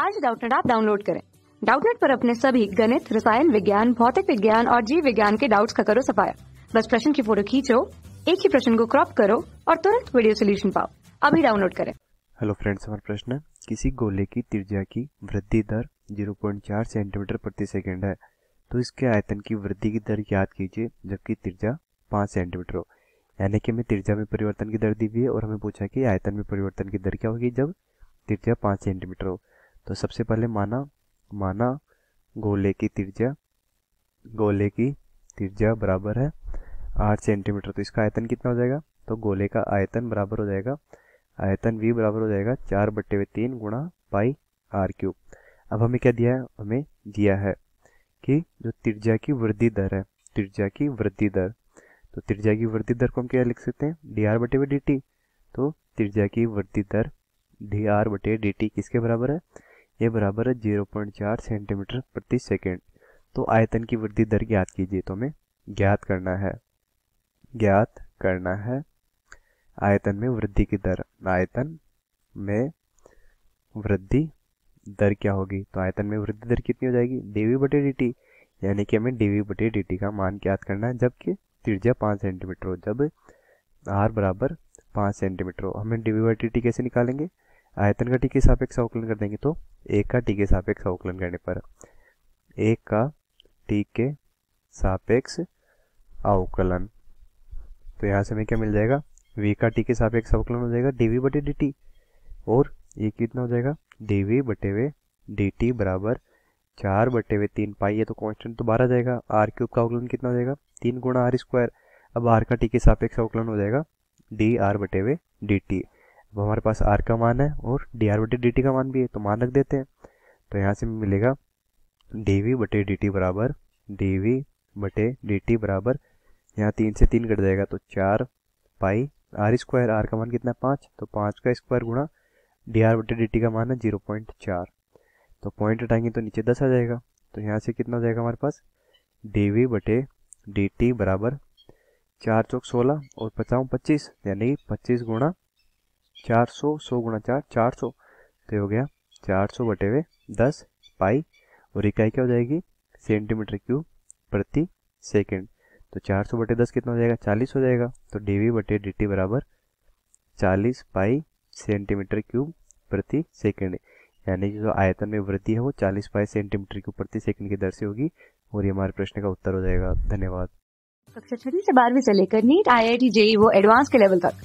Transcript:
आज डाउटनेट आप डाउनलोड करें डाउटनेट पर अपने सभी गणित रसायन विज्ञान भौतिक विज्ञान और जीव विज्ञान के डाउट्स का करो सफाया बस प्रश्न की फोटो खींचो एक ही प्रश्न को क्रॉप करो और तुरंत वीडियो सोल्यूशन पाओ अभी डाउनलोड करें हेलो फ्रेंड्स हमारा प्रश्न है किसी गोले की त्रिज्या की वृद्धि दर 0.4 सेंटीमीटर प्रति सेकंड है तो इसके आयतन की वृद्धि की दर याद कीजिए जबकि त्रिज्या 5 सेंटीमीटर हो यानी कि हमें त्रिज्या में परिवर्तन की दर दी हुई है और हमें पूछा कि आयतन में परिवर्तन की दर क्या होगी जब त्रिज्या 5 सेंटीमीटर हो तो सबसे पहले माना माना गोले की त्रिज्या गोले की त्रिज्या बराबर है आठ सेंटीमीटर तो इसका आयतन कितना हो जाएगा तो गोले का आयतन बराबर हो जाएगा आयतन वी बराबर हो जाएगा चार बट्टे हुए तीन गुणा पाई आर क्यूब अब हमें क्या दिया है हमें दिया है कि जो त्रिज्या की वृद्धि दर है त्रिज्या की वृद्धि दर तो त्रिज्या की वृद्धि दर को हम क्या लिख सकते हैं डी आर बटे हुए डी टी तो त्रिज्या की वृद्धि दर डी आर बटे डी टी किसके बराबर है ये बराबर है जीरो पॉइंट चार सेंटीमीटर प्रति सेकेंड तो आयतन की वृद्धि दर ज्ञात कीजिए तो हमें ज्ञात करना है ज्ञात करना है आयतन में वृद्धि की दर आयतन में वृद्धि दर क्या होगी तो आयतन में वृद्धि दर कितनी हो जाएगी डीवी बटे डी टी यानी कि हमें डीवी बटे डी टी का मान ज्ञात करना है जबकि त्रिज्या पाँच सेंटीमीटर हो जब आर बराबर पाँच सेंटीमीटर हो हमें डीवी बटे डी टी कैसे निकालेंगे आयतन का टी के सापेक्ष अवकलन कर देंगे तो एक का टी के सापेक्ष अवकलन करने पर एक का टी के सापेक्ष अवकलन तो यहाँ से हमें क्या मिल जाएगा v का टी के सापेक्ष अवकलन हो जाएगा डी वी बटे dt और ये कितना हो जाएगा डी वी बटे वे dt बराबर चार बटे वे तीन पाई है तो कांस्टेंट तो बारह जाएगा आर क्यूब का अवकलन कितना हो जाएगा तीन गुणा आर स्क्वायर अब आर का टी के सापेक्ष अवकलन हो जाएगा डी आर बटे वे डी टी अब हमारे पास आर का मान है और डी आर बटे डी टी का मान भी है तो मान रख देते हैं तो यहाँ से मिलेगा डी वी बटे डी टी बराबर डी वी बटे डी टी बराबर यहाँ तीन से तीन कट जाएगा तो चार पाई आर स्क्वायर आर का मान कितना है पाँच तो पाँच का स्क्वायर गुणा डी आर बटे डी टी का मान है जीरो पॉइंट चार तो पॉइंट हटाएंगे तो नीचे दस आ जाएगा तो यहाँ से कितना हो जाएगा हमारे पास डी वी बटे डी टी बराबर चार चौक सोलह और पचाऊँ पच्चीस यानी पच्चीस गुणा चार सौ सौ गुणा चार चार सौ तो हो गया चार सौ बटे हुए दस पाई और इकाई क्या हो जाएगी सेंटीमीटर क्यूब प्रति सेकेंड तो चार सौ बटे दस कितना हो जाएगा चालीस हो जाएगा तो डी वी बटे डी टी बराबर चालीस पाई सेंटीमीटर क्यूब प्रति सेकेंड यानी कि जो आयतन में वृद्धि है वो चालीस पाई सेंटीमीटर क्यूब प्रति सेकेंड की दर से होगी और ये हमारे प्रश्न का उत्तर हो जाएगा धन्यवाद कक्षा छठी से बारहवीं से लेकर NEET I I T JEE वो एडवांस के लेवल तक